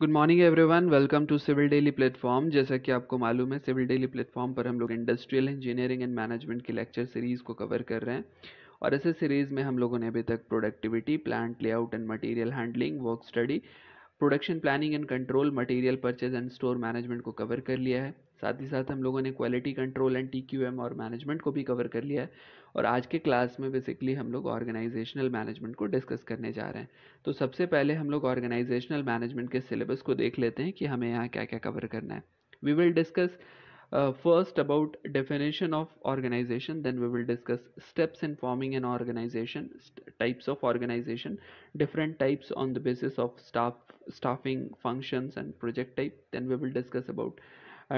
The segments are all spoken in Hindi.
Good morning everyone welcome to Civil Daily platform जैसा कि आपको मालूम है सिविल डेली प्लेटफॉर्म पर हम लोग इंडस्ट्रियल इंजीनियरिंग एंड मैनेजमेंट की लेक्चर सीरीज़ को कवर कर रहे हैं और ऐसे सीरीज़ में हम लोगों ने अभी तक productivity plant layout and material handling work study production planning and control material purchase and store management को कवर कर लिया है साथ ही साथ हम लोगों ने क्वालिटी कंट्रोल एंड टी और मैनेजमेंट को भी कवर कर लिया है और आज के क्लास में बेसिकली हम लोग ऑर्गेनाइजेशनल मैनेजमेंट को डिस्कस करने जा रहे हैं तो सबसे पहले हम लोग ऑर्गेनाइजेशनल मैनेजमेंट के सिलेबस को देख लेते हैं कि हमें यहाँ क्या क्या कवर करना है we will discuss first about definition of organization then we will discuss steps in forming an organization types of organization different types on the basis of staff staffing functions and project type then we will discuss about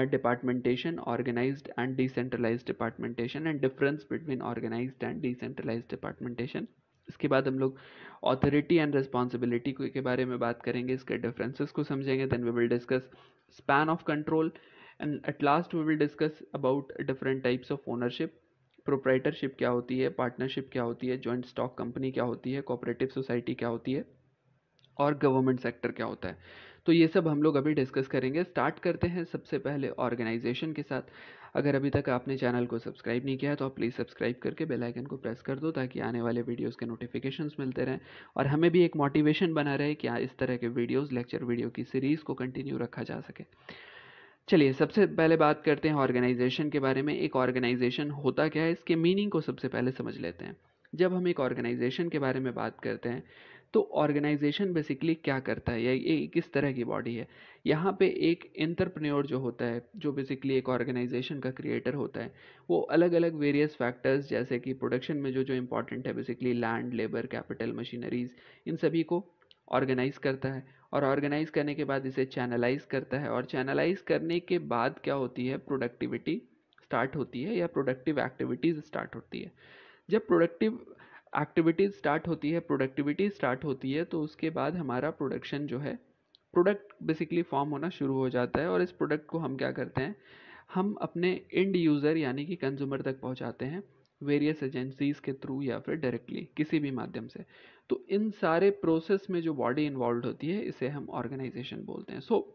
departmentation organize and decentralize departmentation and difference between organize and decentralize departmentation इसके बाद हम लोग ऑथोरिटी एंड रिस्पॉन्सिबिलिटी के बारे में बात करेंगे इसके डिफरेंसेस को समझेंगे then we will discuss span of control and at last we will discuss about different types of ownership proprietorship क्या होती है पार्टनरशिप क्या होती है जॉइंट स्टॉक कंपनी क्या होती है कोऑपरेटिव सोसाइटी क्या होती है और गवर्नमेंट सेक्टर क्या होता है तो ये सब हम लोग अभी डिस्कस करेंगे स्टार्ट करते हैं सबसे पहले ऑर्गेनाइजेशन के साथ अगर अभी तक आपने चैनल को सब्सक्राइब नहीं किया है तो आप प्लीज़ सब्सक्राइब करके बेल आइकन को प्रेस कर दो ताकि आने वाले वीडियोस के नोटिफिकेशंस मिलते रहें और हमें भी एक मोटिवेशन बना रहे कि इस तरह के वीडियोस लेक्चर वीडियो की सीरीज़ को कंटिन्यू रखा जा सके चलिए सबसे पहले बात करते हैं ऑर्गेनाइजेशन के बारे में एक ऑर्गेनाइजेशन होता क्या है इसके मीनिंग को सबसे पहले समझ लेते हैं जब हम एक ऑर्गेनाइजेशन के बारे में बात करते हैं तो ऑर्गेनाइजेशन बेसिकली क्या करता है या ये किस तरह की बॉडी है यहाँ पे एक एंटरप्रेन्योर जो होता है जो बेसिकली एक ऑर्गेनाइजेशन का क्रिएटर होता है वो अलग अलग वेरियस फैक्टर्स जैसे कि प्रोडक्शन में जो जो इंपॉर्टेंट है basically land labour capital machineries इन सभी को ऑर्गेनाइज करता है और ऑर्गेनाइज करने के बाद इसे चैनलाइज करता है और चैनलाइज करने के बाद क्या होती है प्रोडक्टिविटी स्टार्ट होती है या प्रोडक्टिव एक्टिविटीज़ स्टार्ट होती है जब प्रोडक्टिव एक्टिविटीज़ स्टार्ट होती है प्रोडक्टिविटी स्टार्ट होती है तो उसके बाद हमारा प्रोडक्शन जो है प्रोडक्ट बेसिकली फॉर्म होना शुरू हो जाता है और इस प्रोडक्ट को हम क्या करते हैं हम अपने एंड यूज़र यानी कि कंज्यूमर तक पहुंचाते हैं वेरियस एजेंसीज़ के थ्रू या फिर डायरेक्टली किसी भी माध्यम से तो इन सारे प्रोसेस में जो बॉडी इन्वॉल्व होती है इसे हम ऑर्गेनाइजेशन बोलते हैं so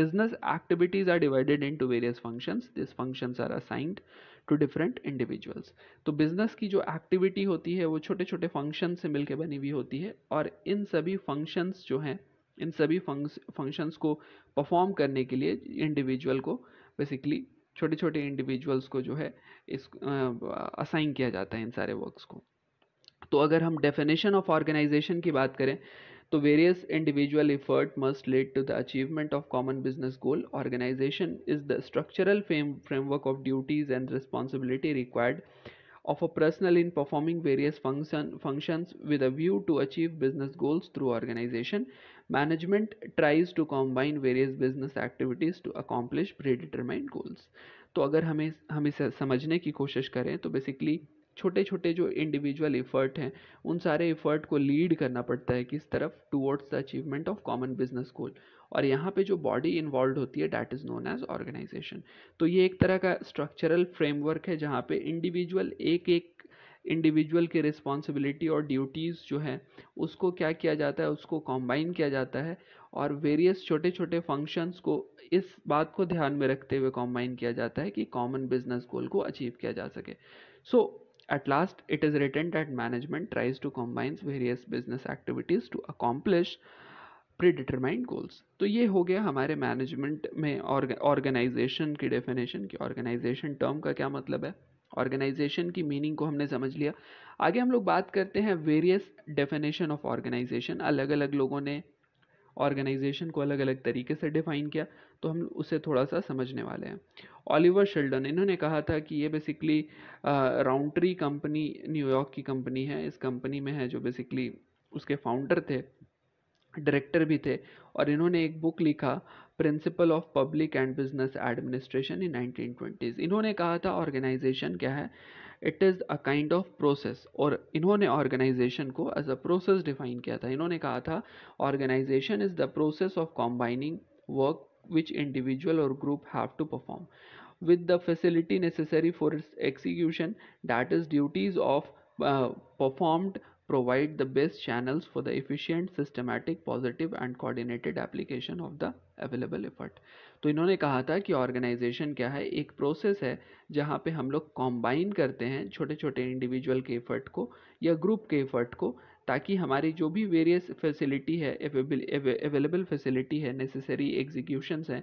business activities are divided into various functions this functions are assigned to different individuals तो बिज़नेस की जो एक्टिविटी होती है वो छोटे छोटे फंक्शन से मिलकर बनी हुई होती है और इन सभी फंक्शंस जो हैं इन सभी फंक्शंस को परफॉर्म करने के लिए इंडिविजुअल को बेसिकली छोटे छोटे इंडिविजुअल्स को जो है इस असाइन किया जाता है इन सारे वर्क्स को तो अगर हम डेफिनेशन ऑफ ऑर्गेनाइजेशन की बात करें So various individual effort must lead to the achievement of common business goal. Organization is the structural framework of duties and responsibility required of a personnel in performing various function, functions with a view to achieve business goals through organization. Management tries to combine various business activities to accomplish predetermined goals. तो अगर हमें हम इसे समझने की कोशिश छोटे छोटे जो इंडिविजुअल एफर्ट हैं उन सारे एफर्ट को लीड करना पड़ता है किस तरफ towards the achievement of common business goal और यहाँ पे जो बॉडी इन्वॉल्व होती है that is known as organization तो ये एक तरह का स्ट्रक्चरल फ्रेमवर्क है जहाँ पे इंडिविजुअल एक एक इंडिविजुअल की रिस्पॉन्सिबिलिटी और ड्यूटीज़ जो है उसको क्या किया जाता है उसको कॉम्बाइन किया जाता है और वेरियस छोटे छोटे फंक्शंस को इस बात को ध्यान में रखते हुए कॉम्बाइन किया जाता है कि कॉमन बिजनेस गोल को अचीव किया जा सके सो so, At last, it is written that management tries to combine various business activities to accomplish predetermined goals. तो ये हो गया हमारे मैनेजमेंट में ऑर्गेनाइजेशन की डेफिनेशन की ऑर्गेनाइजेशन टर्म का क्या मतलब है ऑर्गेनाइजेशन की मीनिंग को हमने समझ लिया आगे हम लोग बात करते हैं वेरियस डेफिनेशन ऑफ ऑर्गेनाइजेशन अलग अलग लोगों ने ऑर्गेनाइजेशन को अलग अलग तरीके से डिफाइन किया तो हम उसे थोड़ा सा समझने वाले हैं ऑलिवर शेल्डन इन्होंने कहा था कि ये बेसिकली राउंड्री कंपनी न्यूयॉर्क की कंपनी है इस कंपनी में है जो बेसिकली उसके फाउंडर थे डायरेक्टर भी थे और इन्होंने एक बुक लिखा principle of public and business administration in 1920s इन्होंने कहा था ऑर्गेनाइजेशन क्या है it is a kind of process और इन्होंने ऑर्गेनाइजेशन को एज अ प्रोसेस डिफाइन किया था इन्होंने कहा था organization is the process of combining work which individual or group have to perform with the facility necessary for its execution that is duties of uh, performed provide the best channels for the efficient systematic positive and coordinated application of the available effort तो इन्होंने कहा था कि ऑर्गेनाइजेशन क्या है एक प्रोसेस है जहाँ पे हम लोग कॉम्बाइन करते हैं छोटे छोटे इंडिविजुअल के एफर्ट को या ग्रुप के एफर्ट को ताकि हमारी जो भी वेरियस फैसिलिटी है अवेलेबल फैसिलिटी है नेसेसरी एग्जीक्यूशंस हैं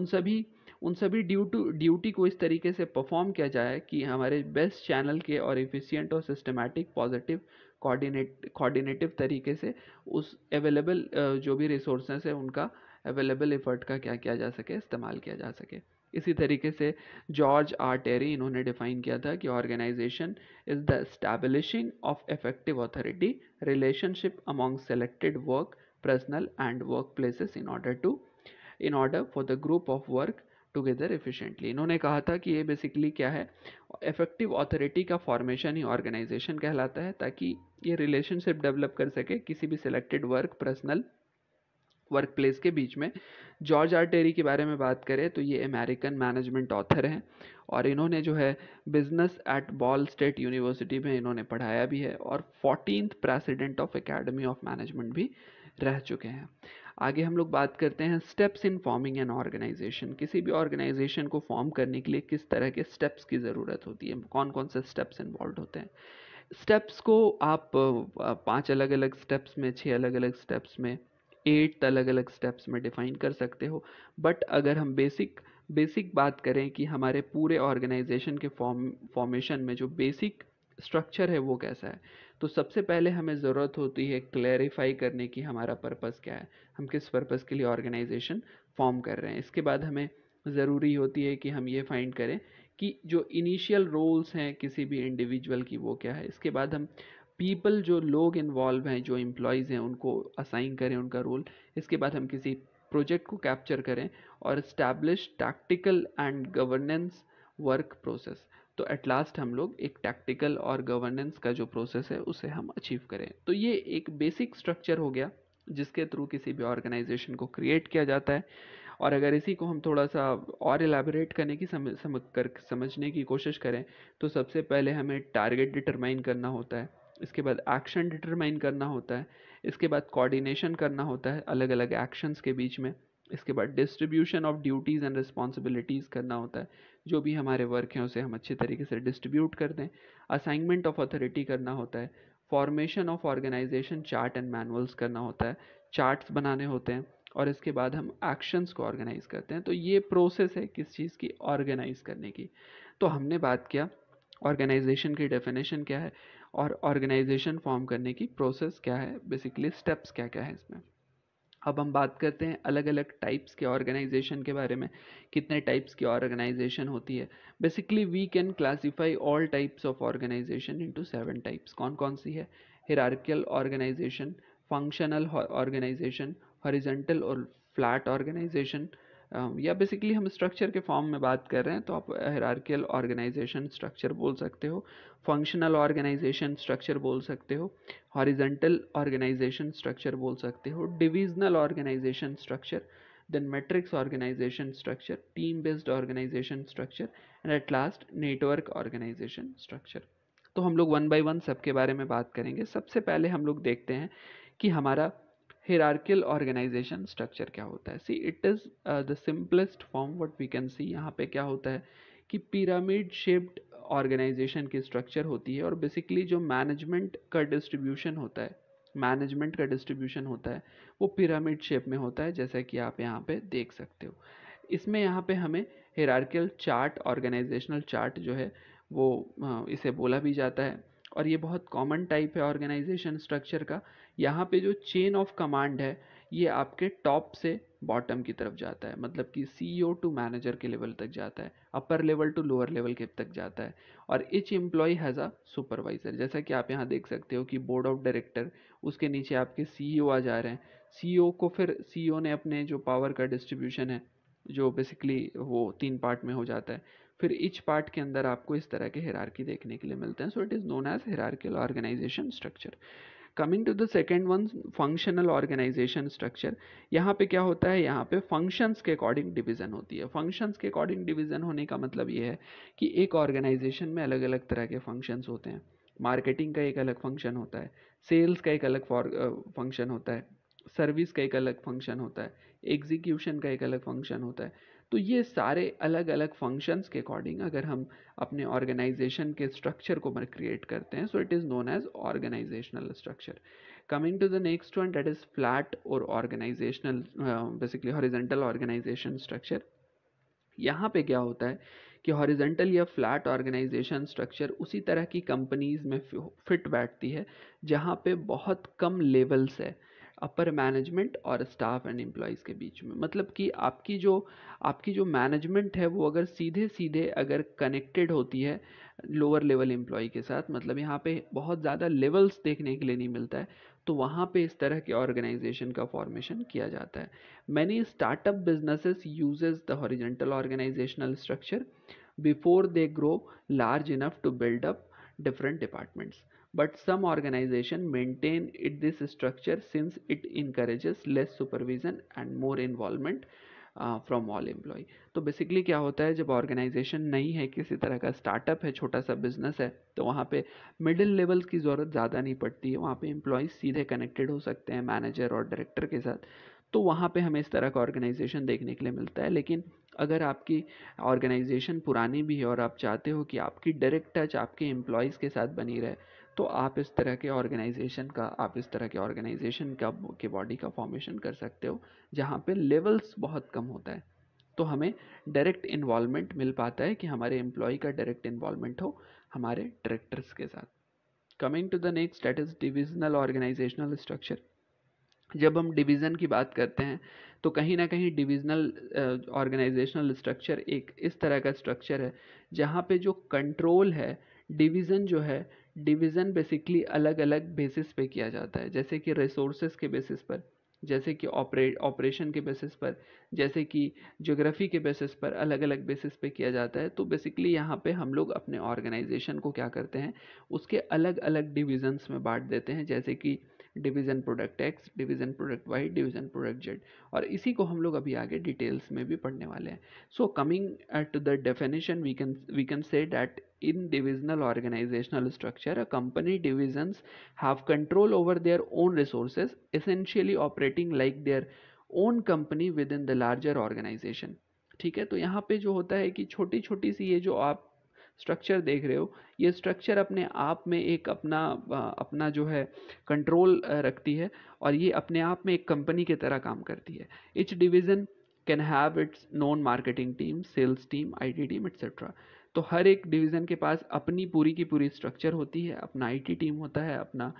उन सभी उन सभी ड्यू टू ड्यूटी को इस तरीके से परफॉर्म किया जाए कि हमारे बेस्ट चैनल के और इफ़िशियंट और सिस्टमेटिक पॉजिटिव कोऑर्डिनेट कोऑर्डिनेटिव तरीके से उस अवेलेबल जो भी रिसोर्सेस हैं उनका अवेलेबल एफर्ट का क्या किया जा सके इस्तेमाल किया जा सके इसी तरीके से जॉर्ज आर टेरी इन्होंने डिफाइन किया था कि organization is the establishing of effective authority relationship among selected work personnel and work places in order to in order for the group of work together efficiently इन्होंने कहा था कि ये बेसिकली क्या है इफेक्टिव अथॉरिटी का फॉर्मेशन ही ऑर्गेनाइजेशन कहलाता है ताकि ये रिलेशनशिप डेवलप कर सके किसी भी selected work personnel work place के बीच में जॉर्ज आर टेरी के बारे में बात करें तो ये अमेरिकन मैनेजमेंट ऑथर हैं और इन्होंने जो है business at Ball State University में इन्होंने पढ़ाया भी है और fourteen president of academy of management भी रह चुके हैं आगे हम लोग बात करते हैं steps in forming an organization किसी भी ऑर्गेनाइजेशन को फॉर्म करने के लिए किस तरह के स्टेप्स की ज़रूरत होती है कौन कौन से स्टेप्स इन्वॉल्व होते हैं स्टेप्स को आप पांच अलग अलग स्टेप्स में छह अलग अलग स्टेप्स में एट अलग अलग स्टेप्स में डिफ़ाइन कर सकते हो बट अगर हम बेसिक बेसिक बात करें कि हमारे पूरे ऑर्गेनाइजेशन के फॉर्म फॉर्मेशन में जो बेसिक स्ट्रक्चर है वो कैसा है तो सबसे पहले हमें ज़रूरत होती है क्लैरिफाई करने की हमारा पर्पस क्या है हम किस पर्पस के लिए ऑर्गेनाइजेशन फॉर्म कर रहे हैं इसके बाद हमें ज़रूरी होती है कि हम ये फाइंड करें कि जो इनिशियल रोल्स हैं किसी भी इंडिविजुअल की वो क्या है इसके बाद हम पीपल जो लोग इन्वॉल्व हैं जो एम्प्लॉयज़ हैं उनको असाइन करें उनका रोल इसके बाद हम किसी प्रोजेक्ट को कैप्चर करें और establish tactical and governance work process तो एट लास्ट हम लोग एक टैक्टिकल और गवर्नेंस का जो प्रोसेस है उसे हम अचीव करें तो ये एक बेसिक स्ट्रक्चर हो गया जिसके थ्रू किसी भी ऑर्गेनाइजेशन को क्रिएट किया जाता है और अगर इसी को हम थोड़ा सा और एलाबोरेट करने की समझ कर समझने की कोशिश करें तो सबसे पहले हमें टारगेट डिटरमाइन करना होता है इसके बाद एक्शन डिटरमाइन करना होता है इसके बाद कोऑर्डिनेशन करना होता है अलग अलग एक्शंस के बीच में इसके बाद distribution of duties and responsibilities करना होता है जो भी हमारे वर्क हैं उसे हम अच्छे तरीके से डिस्ट्रीब्यूट कर दें असाइनमेंट ऑफ अथॉरिटी करना होता है formation of organization chart and manuals करना होता है चार्ट्स बनाने होते हैं और इसके बाद हम एक्शंस को ऑर्गेनाइज़ करते हैं तो ये प्रोसेस है किस चीज़ की ऑर्गेनाइज़ करने की तो हमने बात किया ऑर्गेनाइजेशन की डेफिनेशन क्या है और ऑर्गेनाइजेशन फॉर्म करने की प्रोसेस क्या है बेसिकली स्टेप्स क्या क्या है इसमें अब हम बात करते हैं अलग अलग टाइप्स के ऑर्गेनाइजेशन के बारे में कितने टाइप्स की ऑर्गेनाइजेशन होती है basically we can classify all types of organization into seven types कौन कौन सी है hierarchical organization functional organization horizontal और फ्लैट ऑर्गेनाइजेशन या बेसिकली हम स्ट्रक्चर के फॉर्म में बात कर रहे हैं तो आप हरारकियल ऑर्गेनाइजेशन स्ट्रक्चर बोल सकते हो फंक्शनल ऑर्गेनाइजेशन स्ट्रक्चर बोल सकते हो हॉरिजेंटल ऑर्गेनाइजेशन स्ट्रक्चर बोल सकते हो divisional organization structure then matrix organization structure team based organization structure and at last network organization structure तो हम लोग वन बाई वन सब के बारे में बात करेंगे सबसे पहले हम लोग देखते हैं कि हमारा हिरार्कियल ऑर्गेनाइजेशन स्ट्रक्चर क्या होता है see it is the simplest form what we can see यहाँ पे क्या होता है कि पिरामिड शेप्ड ऑर्गेनाइजेशन की स्ट्रक्चर होती है और बेसिकली जो मैनेजमेंट का डिस्ट्रीब्यूशन होता है मैनेजमेंट का डिस्ट्रीब्यूशन होता है वो पिरामिड शेप में होता है जैसा कि आप यहाँ पे देख सकते हो इसमें यहाँ पे हमें हेरार्कियल चार्ट ऑर्गेनाइजेशनल चार्ट जो है वो uh, इसे बोला भी जाता है और ये बहुत कॉमन टाइप है ऑर्गेनाइजेशन स्ट्रक्चर का यहाँ पे जो चेन ऑफ कमांड है ये आपके टॉप से बॉटम की तरफ जाता है मतलब कि सीईओ टू मैनेजर के लेवल तक जाता है upper level to lower level के तक जाता है और each employee has a supervisor जैसा कि आप यहाँ देख सकते हो कि बोर्ड ऑफ डायरेक्टर उसके नीचे आपके सी e आ जा रहे हैं सी e को फिर सी e ने अपने जो पावर का डिस्ट्रीब्यूशन है जो बेसिकली वो तीन पार्ट में हो जाता है फिर इच पार्ट के अंदर आपको इस तरह के हिरारकी देखने के लिए मिलते हैं so it is known as hierarchical organization structure coming to the second one functional organization structure यहाँ पे क्या होता है यहाँ पे फंक्शंस के अकॉर्डिंग डिवीजन होती है फंक्शंस के अकॉर्डिंग डिवीजन होने का मतलब ये है कि एक ऑर्गेनाइजेशन में अलग अलग तरह के फंक्शंस होते हैं मार्केटिंग का एक अलग फंक्शन होता है सेल्स का एक अलग फंक्शन होता है सर्विस का एक अलग फंक्शन होता है एग्जीक्यूशन का एक अलग फंक्शन होता है तो ये सारे अलग अलग फंक्शंस के अकॉर्डिंग अगर हम अपने ऑर्गेनाइजेशन के स्ट्रक्चर को क्रिएट करते हैं so it is known as organizational structure coming to the next one that is flat और organizational basically horizontal organization structure यहाँ पे क्या होता है कि हॉरिजेंटल या फ्लैट ऑर्गेनाइजेशन स्ट्रक्चर उसी तरह की कंपनीज में फिट बैठती है जहाँ पे बहुत कम लेवल्स है अपर मैनेजमेंट और स्टाफ एंड एम्प्लॉयज़ के बीच में मतलब कि आपकी जो आपकी जो मैनेजमेंट है वो अगर सीधे सीधे अगर कनेक्टेड होती है लोअर लेवल एम्प्लॉय के साथ मतलब यहाँ पे बहुत ज़्यादा लेवल्स देखने के लिए नहीं मिलता है तो वहाँ पे इस तरह के ऑर्गेनाइजेशन का फॉर्मेशन किया जाता है many startup businesses uses the horizontal organizational structure before they grow large enough to build up different departments but some organization maintain it this structure since it encourages less supervision and more involvement from all employee तो बेसिकली क्या होता है जब ऑर्गेनाइजेशन नहीं है किसी तरह का स्टार्टअप है छोटा सा बिजनेस है तो वहाँ पे मिडिल लेवल्स की ज़रूरत ज़्यादा नहीं पड़ती है वहाँ पे एम्प्लॉयज़ सीधे कनेक्टेड हो सकते हैं मैनेजर और डायरेक्टर के साथ तो वहाँ पे हमें इस तरह का ऑर्गेनाइजेशन देखने के लिए मिलता है लेकिन अगर आपकी ऑर्गेनाइजेशन पुरानी भी है और आप चाहते हो कि आपकी डायरेक्ट टच आपके एम्प्लॉयज़ के साथ बनी रहे तो आप इस तरह के ऑर्गेनाइजेशन का आप इस तरह के ऑर्गेनाइजेशन का के बॉडी का फॉर्मेशन कर सकते हो जहाँ पे लेवल्स बहुत कम होता है तो हमें डायरेक्ट इन्वॉलमेंट मिल पाता है कि हमारे एम्प्लॉय का डायरेक्ट इन्वॉलमेंट हो हमारे डायरेक्टर्स के साथ coming to the next that is divisional organizational structure जब हम डिवीज़न की बात करते हैं तो कहीं ना कहीं डिविजनल ऑर्गेनाइजेशनल स्ट्रक्चर एक इस तरह का स्ट्रक्चर है जहाँ पे जो कंट्रोल है डिवीज़न जो है डिवीज़न बेसिकली अलग अलग बेसिस पे किया जाता है जैसे कि रिसोर्सेज के बेसिस पर जैसे कि ऑपरेट ऑपरेशन के बेसिस पर जैसे कि ज्योग्राफी के बेसिस पर अलग अलग बेसिस पे किया जाता है तो बेसिकली यहाँ पे हम लोग अपने ऑर्गेनाइजेशन को क्या करते हैं उसके अलग अलग डिविजन्स में बांट देते हैं जैसे कि division product X division product Y division product Z और इसी को हम लोग अभी आगे डिटेल्स में भी पढ़ने वाले हैं so coming to the definition we can we can say that in divisional organizational structure a company division have control over their own resources essentially operating like their own company within the larger organization ठीक है तो यहाँ पे जो होता है कि छोटी छोटी सी ये जो आप स्ट्रक्चर देख रहे हो ये स्ट्रक्चर अपने आप में एक अपना अपना जो है कंट्रोल रखती है और ये अपने आप में एक कंपनी की तरह काम करती है each division can have its non marketing team sales team IT team etcetera तो हर एक डिवीज़न के पास अपनी पूरी की पूरी स्ट्रक्चर होती है अपना आईटी टीम होता है अपना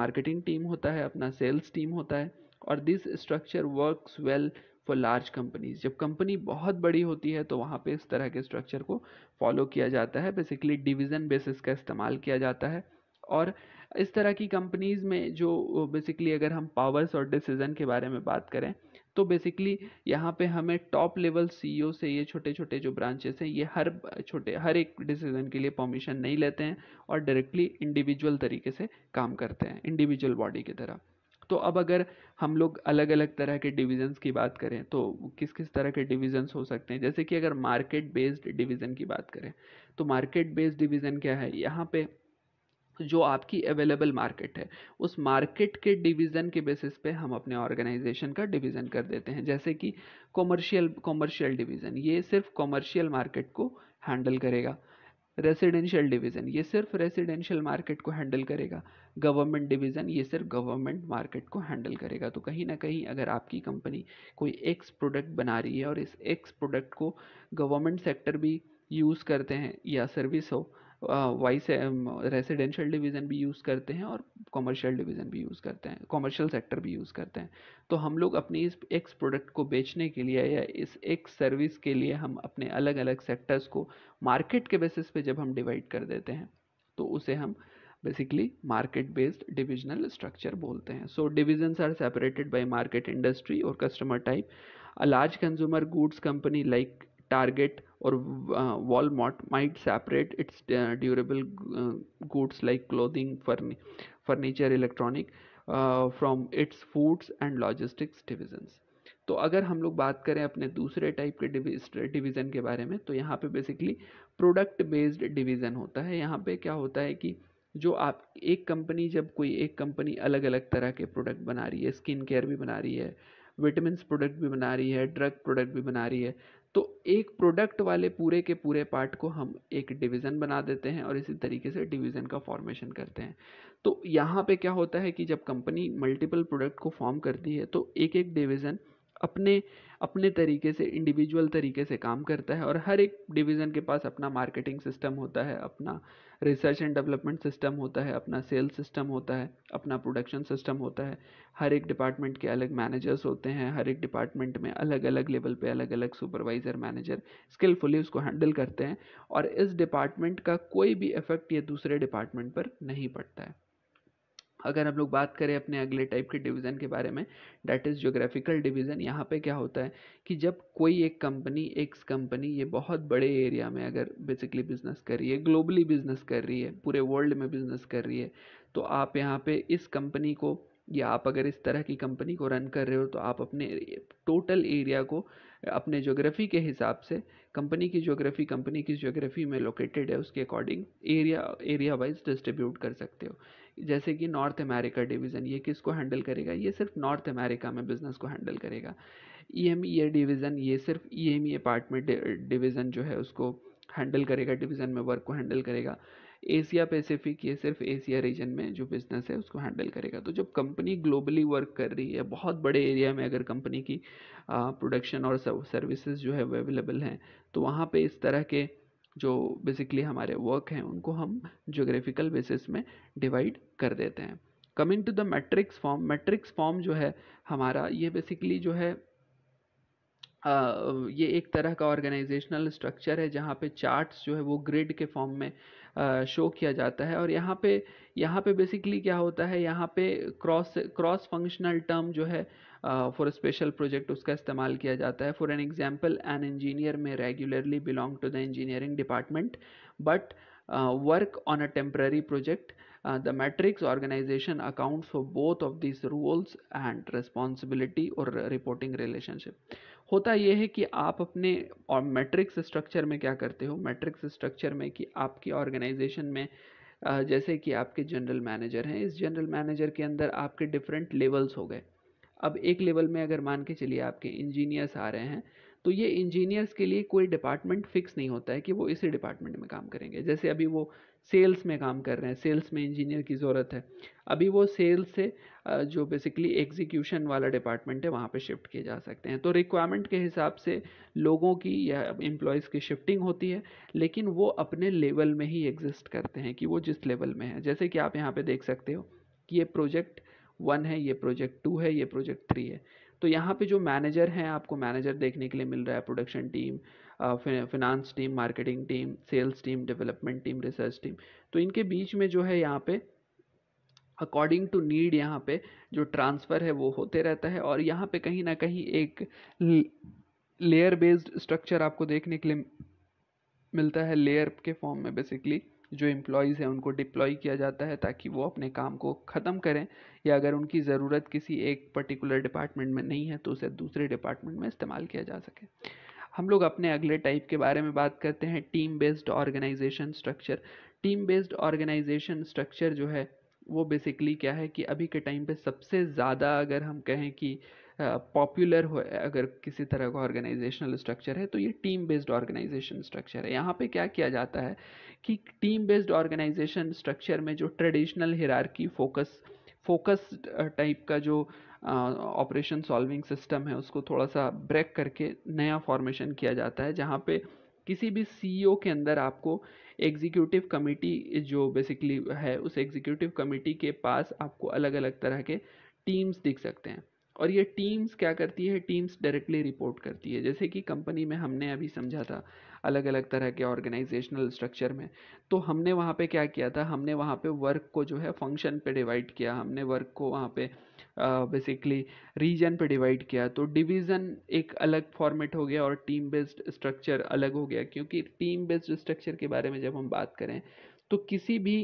मार्केटिंग टीम होता है अपना सेल्स टीम होता है और this structure works well for large companies जब कंपनी बहुत बड़ी होती है तो वहाँ पे इस तरह के स्ट्रक्चर को फॉलो किया जाता है बेसिकली डिवीज़न बेसिस का इस्तेमाल किया जाता है और इस तरह की कंपनीज़ में जो बेसिकली अगर हम पावर्स और डिसीज़न के बारे में बात करें तो बेसिकली यहाँ पे हमें टॉप लेवल सीईओ से ये छोटे छोटे जो ब्रांचेस हैं ये हर छोटे हर एक डिसीजन के लिए परमिशन नहीं लेते हैं और डायरेक्टली इंडिविजुअल तरीके से काम करते हैं इंडिविजुअल बॉडी की तरह तो अब अगर हम लोग अलग अलग तरह के डिविज़न्स की बात करें तो किस किस तरह के डिविज़न्स हो सकते हैं जैसे कि अगर मार्केट बेस्ड डिवीज़न की बात करें तो मार्केट बेस्ड डिवीज़न क्या है यहाँ पे जो आपकी अवेलेबल मार्केट है उस मार्केट के डिवीज़न के बेसिस पे हम अपने ऑर्गेनाइजेशन का डिवीज़न कर देते हैं जैसे कि कॉमर्शियल कॉमर्शियल डिवीज़न ये सिर्फ कॉमर्शियल मार्केट को हैंडल करेगा रेसिडेंशियल डिवीज़न ये सिर्फ रेसिडेंशियल मार्केट को हैंडल करेगा गवर्नमेंट डिवीज़न ये सिर्फ गवर्नमेंट मार्केट को हैंडल करेगा तो कहीं ना कहीं अगर आपकी कंपनी कोई एक्स प्रोडक्ट बना रही है और इस एक्स प्रोडक्ट को गवर्नमेंट सेक्टर भी यूज़ करते हैं या सर्विस हो वाइस रेसिडेंशियल डिवीज़न भी यूज़ करते हैं और कॉमर्शियल डिवीज़न भी यूज़ करते हैं कॉमर्शियल सेक्टर भी यूज़ करते हैं तो हम लोग अपनी इस एक्स प्रोडक्ट को बेचने के लिए या इस एक सर्विस के लिए हम अपने अलग अलग सेक्टर्स को मार्केट के बेसिस पे जब हम डिवाइड कर देते हैं तो उसे हम basically market based divisional structure बोलते हैं so divisions are separated by market industry और customer type a large consumer goods company like Target or uh, Walmart might separate its uh, durable uh, goods like clothing, furni furniture, electronic uh, from its foods and logistics divisions. तो अगर हम लोग बात करें अपने दूसरे टाइप के डिवीज़न के बारे में तो यहाँ पे बेसिकली प्रोडक्ट बेस्ड डिवीज़न होता है यहाँ पे क्या होता है कि जो आप एक कंपनी जब कोई एक कंपनी अलग अलग तरह के प्रोडक्ट बना रही है स्किन केयर भी बना रही है विटामिन प्रोडक्ट भी बना रही है ड्रग प्रोडक्ट भी बना रही है तो एक प्रोडक्ट वाले पूरे के पूरे पार्ट को हम एक डिवीज़न बना देते हैं और इसी तरीके से डिवीज़न का फॉर्मेशन करते हैं तो यहाँ पे क्या होता है कि जब कंपनी मल्टीपल प्रोडक्ट को फॉर्म करती है तो एक एक डिवीज़न अपने अपने तरीके से इंडिविजुअल तरीके से काम करता है और हर एक डिवीज़न के पास अपना मार्केटिंग सिस्टम होता है अपना रिसर्च एंड डेवलपमेंट सिस्टम होता है अपना सेल सिस्टम होता है अपना प्रोडक्शन सिस्टम होता है हर एक डिपार्टमेंट के अलग मैनेजर्स होते हैं हर एक डिपार्टमेंट में अलग अलग लेवल पे अलग अलग सुपरवाइज़र मैनेजर स्किलफुली उसको हैंडल करते हैं और इस डिपार्टमेंट का कोई भी इफेक्ट ये दूसरे डिपार्टमेंट पर नहीं पड़ता है अगर हम लोग बात करें अपने अगले टाइप के डिवीज़न के बारे में डैट इज़ जोग्राफिकल डिवीज़न यहाँ पे क्या होता है कि जब कोई एक कंपनी एक्स कंपनी ये बहुत बड़े एरिया में अगर बेसिकली बिज़नेस कर रही है ग्लोबली बिज़नेस कर रही है पूरे वर्ल्ड में बिज़नेस कर रही है तो आप यहाँ पे इस कंपनी को या आप अगर इस तरह की कंपनी को रन कर रहे हो तो आप अपने टोटल एरिया को अपने ज्योग्राफी के हिसाब से कंपनी की ज्योग्राफी कंपनी की ज्योग्राफी में लोकेटेड है उसके according area area wise distribute कर सकते हो जैसे कि नॉर्थ अमेरिका डिवीज़न ये किसको हैंडल करेगा ये सिर्फ नॉर्थ अमेरिका में बिज़नेस को हैंडल करेगा ई e डिवीज़न e ये सिर्फ ई ई अपार्टमेंट डिवीज़न जो है उसको हैंडल करेगा डिवीज़न में वर्क को हैंडल करेगा एशिया पैसिफिक ये सिर्फ एशिया रीजन में जो बिज़नेस है उसको हैंडल करेगा तो जब कंपनी ग्लोबली वर्क कर रही है बहुत बड़े एरिया में अगर कंपनी की प्रोडक्शन और सर्विसेज जो है अवेलेबल हैं तो वहाँ पे इस तरह के जो बेसिकली हमारे वर्क हैं उनको हम जोग्राफिकल बेसिस में डिवाइड कर देते हैं coming to the matrix form matrix form जो है हमारा ये बेसिकली जो है आ, ये एक तरह का ऑर्गेनाइजेशनल स्ट्रक्चर है जहाँ पे चार्ट्स जो है वो ग्रिड के फॉर्म में आ, शो किया जाता है और यहाँ पे यहाँ पे बेसिकली क्या होता है यहाँ पे क्रॉस क्रॉस फंक्शनल टर्म जो है फॉर अ स्पेशल प्रोजेक्ट उसका इस्तेमाल किया जाता है for an example an engineer may regularly belong to the engineering department but work on a temporary project the matrix organization account for both of this rules and responsibility और रिपोर्टिंग रिलेशनशिप होता यह है कि आप अपने और मैट्रिक्स स्ट्रक्चर में क्या करते हो मैट्रिक्स स्ट्रक्चर में कि आपकी ऑर्गेनाइजेशन में जैसे कि आपके जनरल मैनेजर हैं इस जनरल मैनेजर के अंदर आपके डिफरेंट लेवल्स हो गए अब एक लेवल में अगर मान के चलिए आपके इंजीनियर्स आ रहे हैं तो ये इंजीनियर्स के लिए कोई डिपार्टमेंट फिक्स नहीं होता है कि वो इसी डिपार्टमेंट में काम करेंगे जैसे अभी वो सेल्स में काम कर रहे हैं सेल्स में इंजीनियर की ज़रूरत है अभी वो सेल्स से जो बेसिकली एग्जीक्यूशन वाला डिपार्टमेंट है वहाँ पे शिफ्ट किए जा सकते हैं तो रिक्वायरमेंट के हिसाब से लोगों की या एम्प्लॉयज़ की शिफ्टिंग होती है लेकिन वो अपने लेवल में ही एग्जिस्ट करते हैं कि वो जिस लेवल में है जैसे कि आप यहाँ पर देख सकते हो कि ये प्रोजेक्ट वन है ये प्रोजेक्ट टू है ये प्रोजेक्ट थ्री है तो यहाँ पे जो मैनेजर हैं आपको मैनेजर देखने के लिए मिल रहा है production team finance team marketing team sales team development team research team तो इनके बीच में जो है यहाँ पे अकॉर्डिंग टू नीड यहाँ पे जो ट्रांसफ़र है वो होते रहता है और यहाँ पे कहीं ना कहीं एक लेयर बेस्ड स्ट्रक्चर आपको देखने के लिए मिलता है लेयर के फॉर्म में बेसिकली जो एम्प्लॉयज़ हैं उनको डिप्लॉय किया जाता है ताकि वो अपने काम को ख़त्म करें या अगर उनकी ज़रूरत किसी एक पर्टिकुलर डिपार्टमेंट में नहीं है तो उसे दूसरे डिपार्टमेंट में इस्तेमाल किया जा सके हम लोग अपने अगले टाइप के बारे में बात करते हैं team based organization structure team based organization structure जो है वो बेसिकली क्या है कि अभी के टाइम पे सबसे ज़्यादा अगर हम कहें कि पॉपुलर हो अगर किसी तरह का ऑर्गेनाइजेशनल स्ट्रक्चर है तो ये टीम बेस्ड ऑर्गेनाइजेशन स्ट्रक्चर है यहाँ पे क्या किया जाता है कि टीम बेस्ड ऑर्गेनाइजेशन स्ट्रक्चर में जो traditional hierarchy focus focus type का जो ऑपरेशन सॉल्विंग सिस्टम है उसको थोड़ा सा ब्रेक करके नया फॉर्मेशन किया जाता है जहाँ पे किसी भी सीईओ e के अंदर आपको एग्जीक्यूटिव कमेटी जो बेसिकली है उस एग्जीक्यूटिव कमेटी के पास आपको अलग अलग तरह के टीम्स दिख सकते हैं और ये टीम्स क्या करती है टीम्स डायरेक्टली रिपोर्ट करती है जैसे कि कंपनी में हमने अभी समझा था अलग अलग तरह के ऑर्गेनाइजेशनल स्ट्रक्चर में तो हमने वहाँ पे क्या किया था हमने वहाँ पे वर्क को जो है फंक्शन पे डिवाइड किया हमने वर्क को वहाँ पे बेसिकली रीजन पे डिवाइड किया तो डिवीज़न एक अलग फॉर्मेट हो गया और टीम बेस्ड स्ट्रक्चर अलग हो गया क्योंकि टीम बेस्ड स्ट्रक्चर के बारे में जब हम बात करें तो किसी भी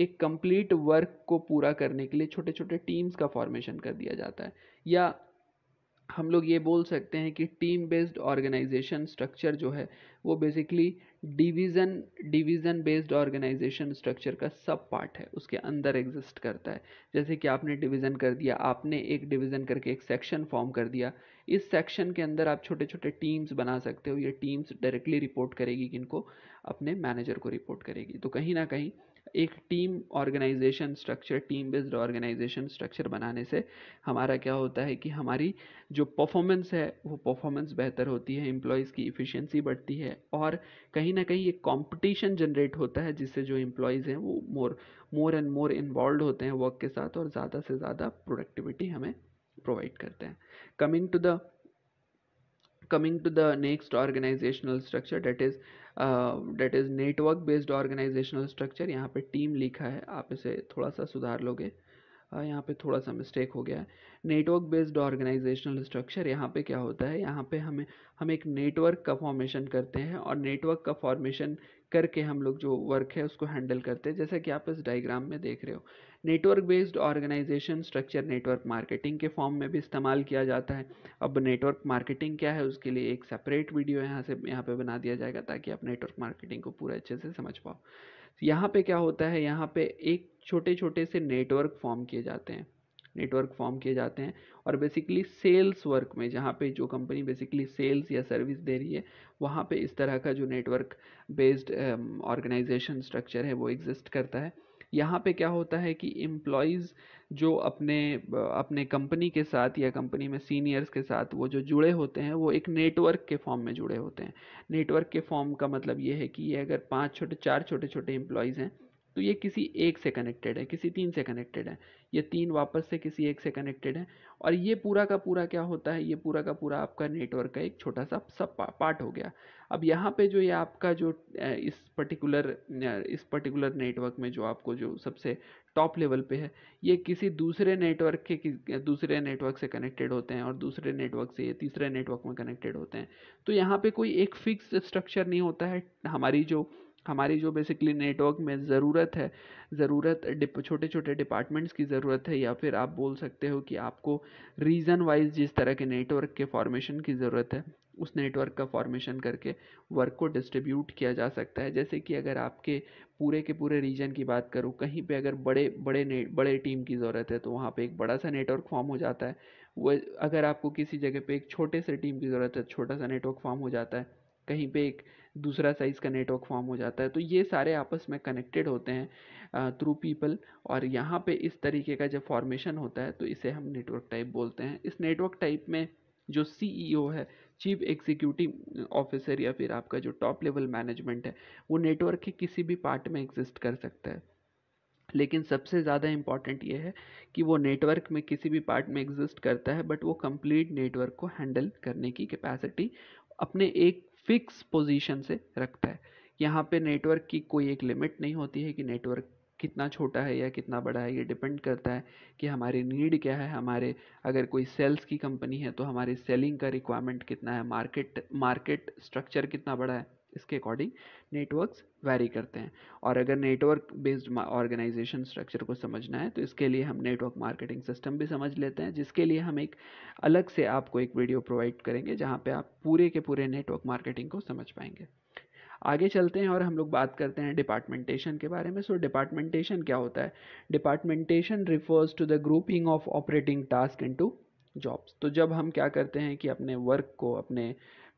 एक कंप्लीट वर्क को पूरा करने के लिए छोटे छोटे टीम्स का फॉर्मेशन कर दिया जाता है या हम लोग ये बोल सकते हैं कि टीम बेस्ड ऑर्गेनाइजेशन स्ट्रक्चर जो है वो basically division division based organization structure का सब पार्ट है उसके अंदर एग्जिस्ट करता है जैसे कि आपने डिवीज़न कर दिया आपने एक डिवीज़न करके एक सेक्शन फॉर्म कर दिया इस सेक्शन के अंदर आप छोटे छोटे टीम्स बना सकते हो ये टीम्स डायरेक्टली रिपोर्ट करेगी किनको अपने मैनेजर को रिपोर्ट करेगी तो कहीं ना कहीं एक team organization structure team based organization structure बनाने से हमारा क्या होता है कि हमारी जो परफॉर्मेंस है वो परफॉर्मेंस बेहतर होती है एम्प्लॉयज़ की इफ़िशेंसी बढ़ती है और कहीं ना कहीं एक कंपटीशन जनरेट होता है जिससे जो एम्प्लॉयज़ हैं वो मोर मोर एंड मोर इन्वॉल्व होते हैं वर्क के साथ और ज़्यादा से ज़्यादा प्रोडक्टिविटी हमें प्रोवाइड करते हैं coming to the coming to the next organizational structure that is that is network based organizational structure यहाँ पर टीम लिखा है आप इसे थोड़ा सा सुधार लोगे यहाँ पर थोड़ा सा मिस्टेक हो गया है नेटवर्क बेस्ड ऑर्गेनाइजेशनल स्ट्रक्चर यहाँ पर क्या होता है यहाँ पर हमें हम एक नेटवर्क का फॉर्मेशन करते हैं और नेटवर्क का फॉर्मेशन करके हम लोग जो वर्क है उसको हैंडल करते हैं जैसा कि आप इस डायग्राम में देख रहे हो network based organization structure network marketing के फॉर्म में भी इस्तेमाल किया जाता है अब नेटवर्क मार्केटिंग क्या है उसके लिए एक सेपरेट वीडियो यहाँ से यहाँ पे बना दिया जाएगा ताकि आप नेटवर्क मार्केटिंग को पूरा अच्छे से समझ पाओ यहाँ पे क्या होता है यहाँ पे एक छोटे छोटे से नेटवर्क फॉर्म किए जाते हैं नेटवर्क फॉर्म किए जाते हैं और बेसिकली सेल्स वर्क में जहाँ पे जो कंपनी बेसिकली सेल्स या सर्विस दे रही है वहाँ पे इस तरह का जो नेटवर्क बेस्ड ऑर्गेनाइजेशन स्ट्रक्चर है वो एग्जिस्ट करता है यहाँ पे क्या होता है कि एम्प्लॉयज़ जो अपने अपने कंपनी के साथ या कंपनी में सीनियर्स के साथ वो जो जुड़े होते हैं वो एक नेटवर्क के फॉर्म में जुड़े होते हैं नेटवर्क के फॉर्म का मतलब ये है कि ये अगर पांच छोटे चार छोटे छोटे एम्प्लॉयज़ हैं तो ये किसी एक से कनेक्टेड है किसी तीन से कनेक्टेड है ये तीन वापस से किसी एक से कनेक्टेड है और ये पूरा का पूरा क्या होता है ये पूरा का पूरा आपका नेटवर्क का एक छोटा सा सब पार्ट हो गया अब यहाँ पे जो ये आपका जो इस पर्टिकुलर इस पर्टिकुलर नेटवर्क में जो आपको जो सबसे टॉप लेवल पे है ये किसी दूसरे नेटवर्क के दूसरे नेटवर्क से कनेक्टेड होते हैं और दूसरे नेटवर्क से ये तीसरे नेटवर्क में कनेक्टेड होते हैं तो यहाँ पर कोई एक फिक्स स्ट्रक्चर नहीं होता है हमारी जो हमारी जो बेसिकली नेटवर्क में ज़रूरत है ज़रूरत डिप छोटे छोटे डिपार्टमेंट्स की ज़रूरत है या फिर आप बोल सकते हो कि आपको रीज़न वाइज जिस तरह के नेटवर्क के फॉर्मेशन की ज़रूरत है उस नेटवर्क का फॉर्मेशन करके वर्क को डिस्ट्रीब्यूट किया जा सकता है जैसे कि अगर आपके पूरे के पूरे रीजन की बात करूँ कहीं पर अगर बड़े बड़े ने बड़े टीम की ज़रूरत है तो वहाँ पर एक बड़ा सा नेटवर्क फॉर्म हो जाता है वह अगर आपको किसी जगह पर एक छोटे से टीम की ज़रूरत है तो छोटा सा नेटवर्क फॉर्म हो जाता है कहीं पे एक दूसरा साइज़ का नेटवर्क फॉर्म हो जाता है तो ये सारे आपस में कनेक्टेड होते हैं थ्रू पीपल और यहाँ पे इस तरीके का जब फॉर्मेशन होता है तो इसे हम नेटवर्क टाइप बोलते हैं इस नेटवर्क टाइप में जो सीईओ e है चीफ एग्जीक्यूटिव ऑफिसर या फिर आपका जो टॉप लेवल मैनेजमेंट है वो नेटवर्क के किसी भी पार्ट में एग्जिस्ट कर सकता है लेकिन सबसे ज़्यादा इम्पॉर्टेंट ये है कि वो नेटवर्क में किसी भी पार्ट में एग्जिस्ट करता है बट वो कंप्लीट नेटवर्क को हैंडल करने की कैपेसिटी अपने एक फिक्स पोजीशन से रखता है यहाँ पे नेटवर्क की कोई एक लिमिट नहीं होती है कि नेटवर्क कितना छोटा है या कितना बड़ा है ये डिपेंड करता है कि हमारी नीड क्या है हमारे अगर कोई सेल्स की कंपनी है तो हमारी सेलिंग का रिक्वायरमेंट कितना है मार्केट मार्केट स्ट्रक्चर कितना बड़ा है इसके अकॉर्डिंग नेटवर्क्स वेरी करते हैं और अगर नेटवर्क बेस्ड ऑर्गेनाइजेशन स्ट्रक्चर को समझना है तो इसके लिए हम नेटवर्क मार्केटिंग सिस्टम भी समझ लेते हैं जिसके लिए हम एक अलग से आपको एक वीडियो प्रोवाइड करेंगे जहाँ पर आप पूरे के पूरे नेटवर्क मार्केटिंग को समझ पाएंगे आगे चलते हैं और हम लोग बात करते हैं डिपार्टमेंटेशन के बारे में सो डिपार्टमेंटेशन क्या होता है departmentation refers to the grouping of operating task into jobs तो जब हम क्या करते हैं कि अपने वर्क को अपने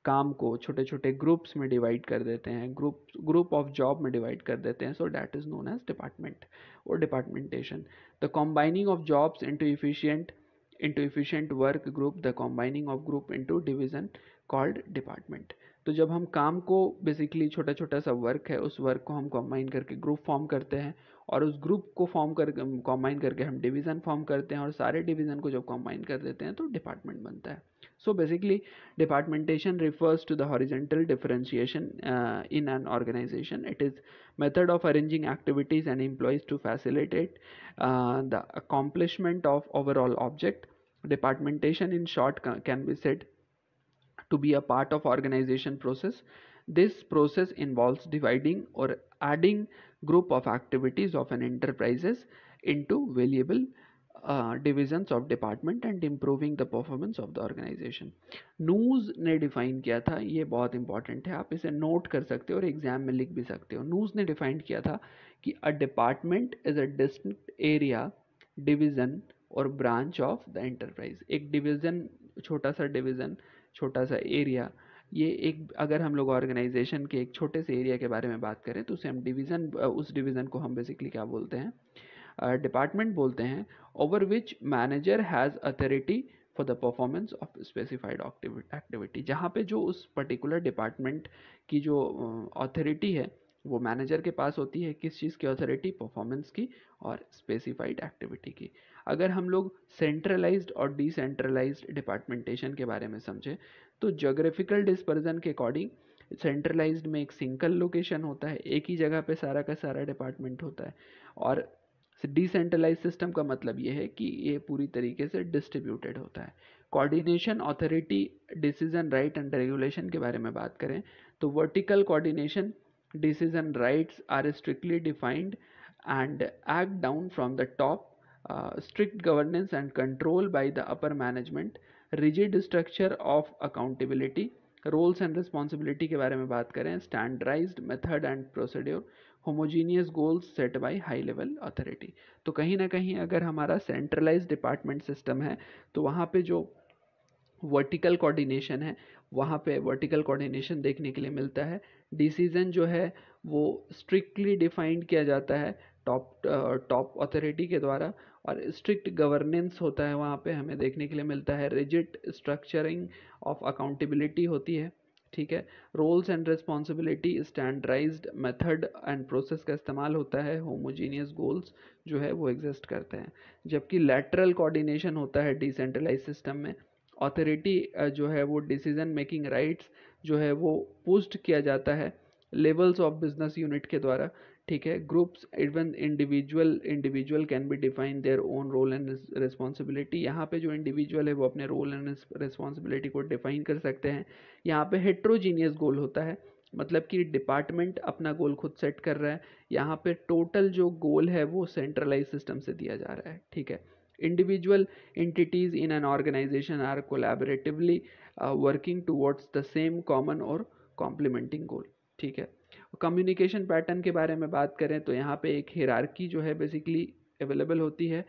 काम को छोटे छोटे ग्रुप्स में डिवाइड कर देते हैं ग्रुप ग्रुप ऑफ जॉब में डिवाइड कर देते हैं so that is known as department और departmentation the combining of jobs into efficient into efficient work group the combining of group into division called department तो जब हम काम को बेसिकली छोटा छोटा सा वर्क है उस वर्क को हम कॉम्बाइन करके ग्रुप फॉर्म करते हैं और उस ग्रुप को फॉर्म कर कॉम्बाइन करके हम डिवीज़न फॉर्म करते हैं और सारे डिवीज़न को जब कॉम्बाइन कर देते हैं तो डिपार्टमेंट बनता है so basically departmentation refers to the horizontal differentiation in an organisation it is method of arranging activities and employees to facilitate the accomplishment of overall object departmentation in short can be set to be a part of organization process this process involves dividing or adding group of activities of an enterprises into valuable uh, divisions of department and improving the performance of the organization news ne define kiya tha ye bahut important hai aap ise note kar sakte ho aur exam mein likh bhi sakte ho news ne define kiya tha ki a department is a distinct area division or branch of the enterprise ek division छोटा सा डिवीजन छोटा सा एरिया ये एक अगर हम लोग ऑर्गेनाइजेशन के एक छोटे से एरिया के बारे में बात करें तो उसे हम डिवीज़न उस डिवीज़न को हम बेसिकली क्या बोलते हैं डिपार्टमेंट uh, बोलते हैं over which manager has authority for the performance of specified activity जहाँ पे जो उस पर्टिकुलर डिपार्टमेंट की जो अथॉरिटी uh, है वो मैनेजर के पास होती है किस चीज़ की अथॉरिटी परफॉर्मेंस की और स्पेसिफाइड एक्टिविटी की अगर हम लोग सेंट्रलाइज्ड और डिसेंट्रलाइज्ड डिपार्टमेंटेशन के बारे में समझें तो जोग्राफिकल डिस्पर्जन के अकॉर्डिंग सेंट्रलाइज्ड में एक सिंगल लोकेशन होता है एक ही जगह पे सारा का सारा डिपार्टमेंट होता है और डिसेंट्रलाइज सिस्टम का मतलब ये है कि ये पूरी तरीके से डिस्ट्रीब्यूटेड होता है coordination authority decision right and regulation के बारे में बात करें तो vertical coordination decision rights are strictly defined and act down from the top strict governance and control by the upper management rigid structure of accountability roles and responsibility के बारे में बात करें standardise method and procedure homogeneous goals set by high level authority तो कहीं ना कहीं अगर हमारा सेंट्रलाइज डिपार्टमेंट सिस्टम है तो वहाँ पे जो वर्टिकल कोऑर्डिनेशन है वहाँ पे वर्टिकल कोऑर्डिनेशन देखने के लिए मिलता है डिसीज़न जो है वो स्ट्रिक्टली डिफाइंड किया जाता है टॉप टॉप अथॉरिटी के द्वारा और स्ट्रिक्ट गवर्नेंस होता है वहाँ पे हमें देखने के लिए मिलता है रिजिट स्ट्रक्चरिंग ऑफ अकाउंटेबिलिटी होती है ठीक है roles and responsibility standardise method and process का इस्तेमाल होता है होमोजीनियस गोल्स जो है वो एग्जिस्ट करते हैं जबकि लेटरल कोऑर्डिनेशन होता है डिसेंट्रलाइज सिस्टम में ऑथोरिटी जो है वो डिसीजन मेकिंग राइट्स जो है वो पोस्ट किया जाता है लेवल्स ऑफ बिजनेस यूनिट के द्वारा ठीक है groups even individual individual can be define their own role and responsibility यहाँ पे जो इंडिविजुअल है वो अपने रोल एंड रिस्पॉन्सिबिलिटी को डिफाइन कर सकते हैं यहाँ पे हेट्रोजीनियस गोल होता है मतलब कि डिपार्टमेंट अपना गोल खुद सेट कर रहा है यहाँ पे टोटल जो गोल है वो सेंट्रलाइज सिस्टम से दिया जा रहा है ठीक है individual entities in an organisation are collaboratively working towards the same common और कॉम्प्लीमेंटिंग गोल ठीक है कम्युनिकेशन पैटर्न के बारे में बात करें तो यहाँ पे एक हिरारकी जो है बेसिकली अवेलेबल होती है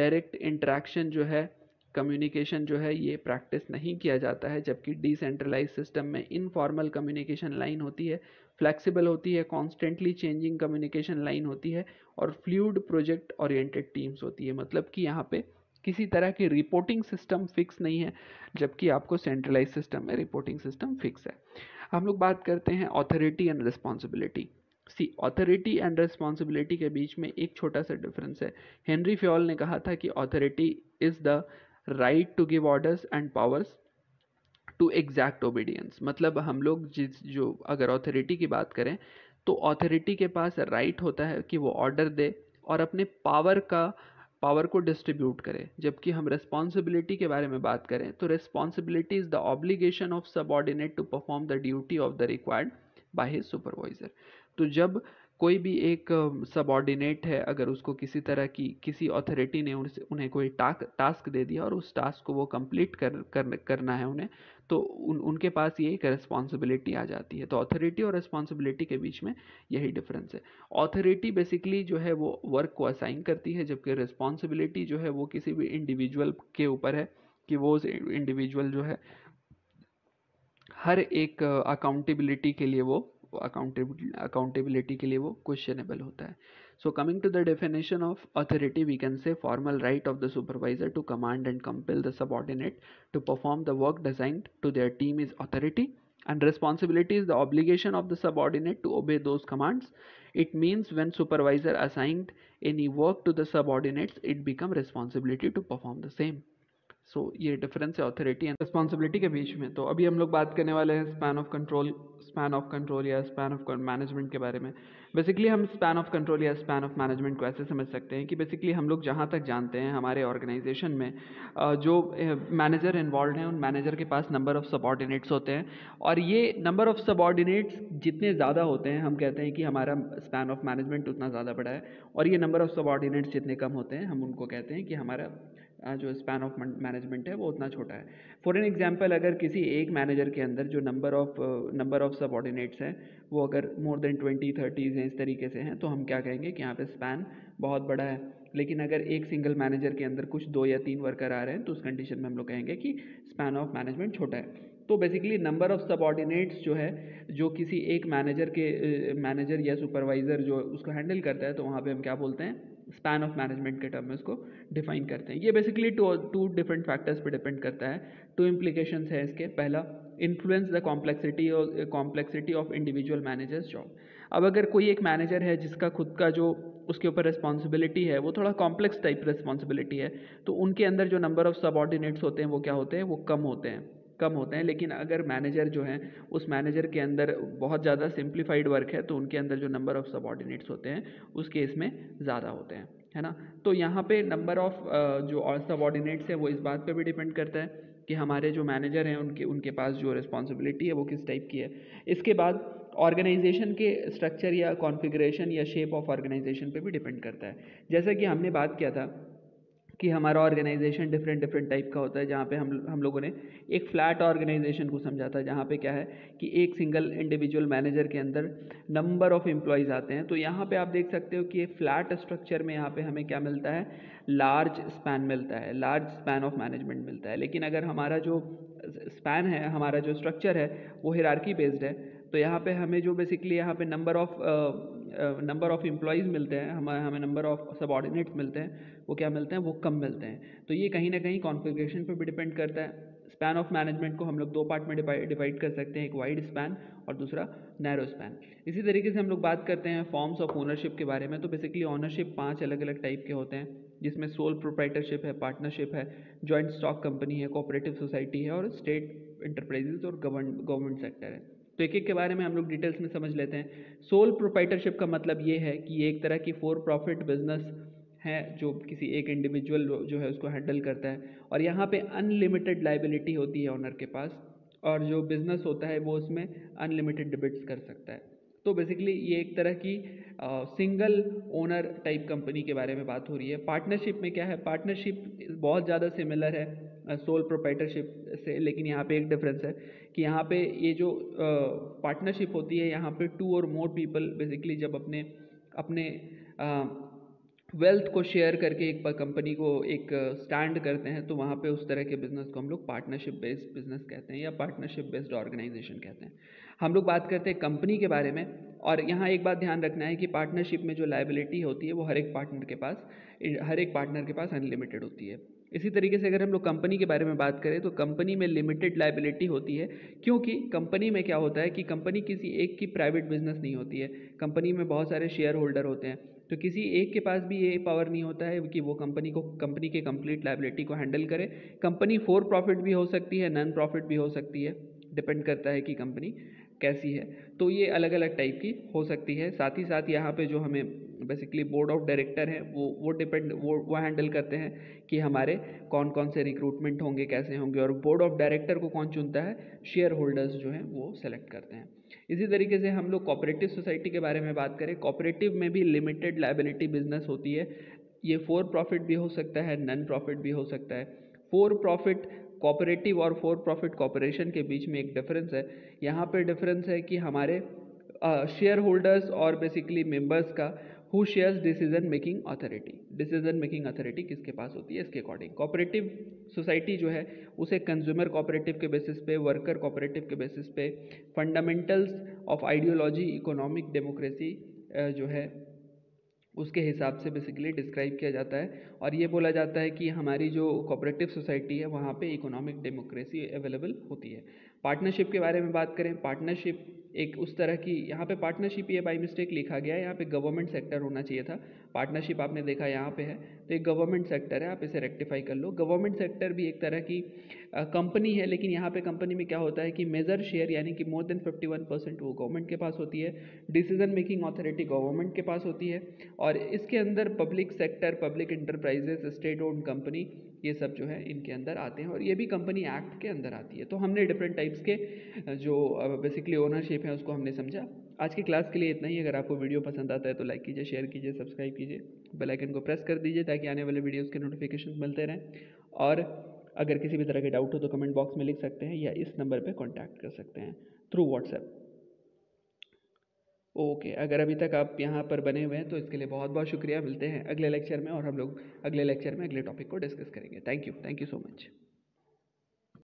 डायरेक्ट इंट्रैक्शन जो है कम्युनिकेशन जो है ये प्रैक्टिस नहीं किया जाता है जबकि डिसेंट्रलाइज सिस्टम में इनफॉर्मल कम्युनिकेशन लाइन होती है फ्लेक्सिबल होती है कॉन्स्टेंटली चेंजिंग कम्युनिकेशन लाइन होती है और फ्लूड प्रोजेक्ट ओरिएंटेड टीम्स होती है मतलब कि यहाँ पे किसी तरह की रिपोर्टिंग सिस्टम फिक्स नहीं है जबकि आपको सेंट्रलाइज सिस्टम में रिपोर्टिंग सिस्टम फिक्स है हम लोग बात करते हैं authority and responsibility see authority and responsibility के बीच में एक छोटा सा डिफरेंस है हेनरी फ्योल ने कहा था कि authority is the right to give orders and powers to exact obedience मतलब हम लोग जिस जो अगर ऑथोरिटी की बात करें तो ऑथोरिटी के पास राइट right होता है कि वो ऑर्डर दे और अपने पावर का पावर को डिस्ट्रीब्यूट करे जबकि हम रेस्पॉन्सिबिलिटी के बारे में बात करें तो responsibility is the obligation of ordinate to perform the duty of the required by his supervisor तो जब कोई भी एक सबऑर्डिनेट है अगर उसको किसी तरह की किसी अथॉरिटी ने उनसे उन्हें कोई टाक टास्क दे दिया और उस टास्क को वो कंप्लीट कर, कर करना है उन्हें तो उन उनके पास ये एक रिस्पॉन्सिबिलिटी आ जाती है तो अथॉरिटी और रिस्पॉन्सिबिलिटी के बीच में यही डिफरेंस है अथॉरिटी बेसिकली जो है वो वर्क को असाइन करती है जबकि रिस्पॉन्सिबिलिटी जो है वो किसी भी इंडिविजुअल के ऊपर है कि वो उस इंडिविजुअल जो है हर एक अकाउंटेबिलिटी के लिए वो अकाउंटेबिलिटी के लिए वो क्वेश्चनेबल होता है so coming to the definition of authority we can say formal right of the supervisor to command and compel the subordinate to perform the work designed to their team is authority and responsibility is the obligation of the subordinate to obey those commands it means when supervisor assigned any work to the subordinates it become responsibility to perform the same so ये डिफरेंस है अथॉरिटी एंड रिस्पॉन्सिबिलिटी के बीच में तो अभी हम लोग बात करने वाले हैं span of control span of control या स्पैन ऑफ मैनेजमेंट के बारे में बेसिकली हम स्पैन ऑफ कंट्रोल या स्पैन ऑफ मैनेजमेंट को ऐसे समझ सकते हैं कि बेसिकली हम लोग जहाँ तक जानते हैं हमारे ऑर्गेनाइजेशन में जो मैनेजर इन्वॉल्व हैं उन मैनेजर के पास नंबर ऑफ़ सबॉर्डिनेट्स होते हैं और ये नंबर ऑफ़ सबॉर्डिनेट्स जितने ज़्यादा होते हैं हम कहते हैं कि हमारा स्पैन ऑफ मैनेजमेंट उतना ज़्यादा बड़ा है और ये नंबर ऑफ़ सबॉर्डिनेट्स जितने कम होते हैं हम उनको कहते हैं कि हमारा जो स्पैन ऑफ मैनेजमेंट है वो उतना छोटा है फॉर एन एग्जाम्पल अगर किसी एक मैनेजर के अंदर जो number of number of subordinates हैं वो अगर मोर देन ट्वेंटी थर्टीज हैं इस तरीके से हैं तो हम क्या कहेंगे कि यहाँ पे स्पैन बहुत बड़ा है लेकिन अगर एक सिंगल मैनेजर के अंदर कुछ दो या तीन वर्कर आ रहे हैं तो उस कंडीशन में हम लोग कहेंगे कि स्पैन ऑफ मैनेजमेंट छोटा है तो बेसिकली नंबर ऑफ सबॉर्डिनेट्स जो है जो किसी एक मैनेजर के मैनेजर या सुपरवाइज़र जो उसको हैंडल करता है तो वहाँ पे हम क्या बोलते हैं स्पैन ऑफ मैनेजमेंट के टर्म में उसको डिफाइन करते हैं ये basically two two different factors पे डिपेंड करता है टू इम्प्लीकेशन है इसके पहला इन्फ्लुएंस द कॉम्प्लेक्सिटी और complexity of individual managers job अब अगर कोई एक मैनेजर है जिसका खुद का जो उसके ऊपर रिस्पॉन्सिबिलिटी है वो थोड़ा कॉम्प्लेक्स टाइप रिस्पॉन्सिबिलिटी है तो उनके अंदर जो नंबर ऑफ सबॉर्डिनेट्स होते हैं वो क्या होते हैं वो कम होते हैं कम होते हैं लेकिन अगर मैनेजर जो है उस मैनेजर के अंदर बहुत ज़्यादा सिंप्लीफाइड वर्क है तो उनके अंदर जो नंबर ऑफ़ सबॉर्डिनेट्स होते हैं उस केस में ज़्यादा होते हैं है ना तो यहाँ पे नंबर ऑफ़ जो और सबॉर्डिनेट्स हैं वो इस बात पे भी डिपेंड करता है कि हमारे जो मैनेजर हैं उनके उनके पास जो रिस्पॉन्सिबिलिटी है वो किस टाइप की है इसके बाद ऑर्गेनाइजेशन के स्ट्रक्चर या कॉन्फ़िगरेशन या शेप ऑफ ऑर्गेनाइजेशन पे भी डिपेंड करता है जैसा कि हमने बात किया था कि हमारा ऑर्गेनाइजेशन डिफरेंट डिफरेंट टाइप का होता है जहाँ पे हम हम लोगों ने एक फ्लैट ऑर्गेनाइजेशन को समझा था जहाँ पे क्या है कि एक सिंगल इंडिविजुअल मैनेजर के अंदर नंबर ऑफ़ एम्प्लॉयज़ आते हैं तो यहाँ पे आप देख सकते हो कि ये फ्लैट स्ट्रक्चर में यहाँ पे हमें क्या मिलता है लार्ज स्पैन मिलता है लार्ज स्पैन ऑफ मैनेजमेंट मिलता है लेकिन अगर हमारा जो स्पैन है हमारा जो स्ट्रक्चर है वो हिरारकी बेस्ड है तो यहाँ पे हमें जो बेसिकली यहाँ पे number of number of employees मिलते हैं हमारे हमें नंबर ऑफ़ सबॉर्डिनेट्स मिलते हैं वो क्या मिलते हैं वो कम मिलते हैं तो ये कहीं ना कहीं कॉन्फ़िगरेशन पे भी डिपेंड करता है स्पैन ऑफ मैनेजमेंट को हम लोग दो पार्ट में डिवाइड कर सकते हैं एक वाइड स्पैन और दूसरा नैरो स्पैन इसी तरीके से हम लोग बात करते हैं फॉर्म्स ऑफ ओनरशिप के बारे में तो बेसिकली ऑनरशिप पांच अलग अलग टाइप के होते हैं जिसमें सोल प्रोप्राइटरशिप है पार्टनरशिप है जॉइंट स्टॉक कंपनी है कोऑपरेटिव सोसाइटी है और स्टेट इंटरप्राइजेज और गवर्नमेंट सेक्टर है तो एक एक के बारे में हम लोग डिटेल्स में समझ लेते हैं सोल प्रोपाइटरशिप का मतलब ये है कि एक तरह की फॉर प्रॉफिट बिजनेस है जो किसी एक इंडिविजुअल जो है उसको हैंडल करता है और यहाँ पे अनलिमिटेड लाइबिलिटी होती है ऑनर के पास और जो बिज़नेस होता है वो उसमें अनलिमिटेड डिबिट्स कर सकता है तो बेसिकली ये एक तरह की सिंगल ओनर टाइप कंपनी के बारे में बात हो रही है पार्टनरशिप में क्या है पार्टनरशिप बहुत ज़्यादा सिमिलर है सोल प्रोपाइटरशिप से लेकिन यहाँ पे एक डिफरेंस है कि यहाँ पे ये जो पार्टनरशिप होती है यहाँ पे टू और मोर पीपल बेसिकली जब अपने अपने वेल्थ को शेयर करके एक कंपनी को एक स्टैंड करते हैं तो वहाँ पे उस तरह के बिजनेस को हम लोग पार्टनरशिप बेस्ड बिजनेस कहते हैं या पार्टनरशिप बेस्ड ऑर्गेनाइजेशन कहते हैं हम लोग बात करते हैं कंपनी के बारे में और यहाँ एक बात ध्यान रखना है कि पार्टनरशिप में जो लाइबिलिटी होती है वो हर एक पार्टनर के पास हर एक पार्टनर के पास अनलिमिटेड होती है इसी तरीके से अगर हम लोग कंपनी के बारे में बात करें तो कंपनी में लिमिटेड लाइबिलिटी होती है क्योंकि कंपनी में क्या होता है कि कंपनी किसी एक की प्राइवेट बिजनेस नहीं होती है कंपनी में बहुत सारे शेयर होल्डर होते हैं तो किसी एक के पास भी ये पावर नहीं होता है कि वो कंपनी को कंपनी के कंप्लीट लाइबिलिटी को हैंडल करे कंपनी फॉर प्रॉफिट भी हो सकती है नॉन प्रॉफिट भी हो सकती है डिपेंड करता है कि कंपनी कैसी है तो ये अलग अलग टाइप की हो सकती है साथ ही साथ यहाँ पे जो हमें बेसिकली बोर्ड ऑफ डायरेक्टर हैं वो वो डिपेंड वो वो हैंडल करते हैं कि हमारे कौन कौन से रिक्रूटमेंट होंगे कैसे होंगे और बोर्ड ऑफ डायरेक्टर को कौन चुनता है शेयर होल्डर्स जो हैं वो सेलेक्ट करते हैं इसी तरीके से हम लोग कॉपरेटिव सोसाइटी के बारे में बात करें कॉपरेटिव में भी लिमिटेड लाइबिलिटी बिजनेस होती है ये फोर प्रॉफिट भी हो सकता है नन प्रॉफिट भी हो सकता है फोर प्रॉफिट कॉपरेटिव और फॉर प्रॉफिट कॉपरेशन के बीच में एक डिफरेंस है यहाँ पर डिफरेंस है कि हमारे शेयर होल्डर्स और बेसिकली मेंबर्स का who shares decision making authority decision making authority किसके पास होती है इसके अकॉर्डिंग कॉपरेटिव सोसाइटी जो है उसे कंज्यूमर कॉपरेटिव के बेसिस पे वर्कर कॉपरेटिव के बेसिस पे fundamentals of ideology economic democracy जो है उसके हिसाब से बेसिकली डिस्क्राइब किया जाता है और ये बोला जाता है कि हमारी जो कोऑपरेटिव सोसाइटी है वहाँ पे इकोनॉमिक डेमोक्रेसी अवेलेबल होती है पार्टनरशिप के बारे में बात करें पार्टनरशिप एक उस तरह की यहाँ पे पार्टनरशिप ये बाई मिस्टेक लिखा गया है यहाँ पे गवर्नमेंट सेक्टर होना चाहिए था पार्टनरशिप आपने देखा यहाँ पे है तो एक गवर्नमेंट सेक्टर है आप इसे रेक्टिफाई कर लो गवर्नमेंट सेक्टर भी एक तरह की कंपनी है लेकिन यहाँ पे कंपनी में क्या होता है कि मेजर शेयर यानी कि मोर देन फिफ्टी परसेंट वो गवर्नमेंट के पास होती है डिसीजन मेकिंग अथॉरिटी गवर्नमेंट के पास होती है और इसके अंदर public sector public enterprises state own company ये सब जो है इनके अंदर आते हैं और ये भी कंपनी एक्ट के अंदर आती है तो हमने डिफरेंट टाइप्स के जो बेसिकली ओनरशिप है उसको हमने समझा आज की क्लास के लिए इतना ही अगर आपको वीडियो पसंद आता है तो लाइक कीजिए शेयर कीजिए सब्सक्राइब कीजिए बेल आइकन को प्रेस कर दीजिए ताकि आने वाले वीडियोस के नोटिफिकेशन मिलते रहें और अगर किसी भी तरह के डाउट हो तो कमेंट बॉक्स में लिख सकते हैं या इस नंबर पर कॉन्टैक्ट कर सकते हैं थ्रू व्हाट्सएप ओके अगर अभी तक आप यहाँ पर बने हुए हैं तो इसके लिए बहुत बहुत शुक्रिया मिलते हैं अगले लेक्चर में और हम लोग अगले लेक्चर में अगले टॉपिक को डिस्कस करेंगे thank you thank you so much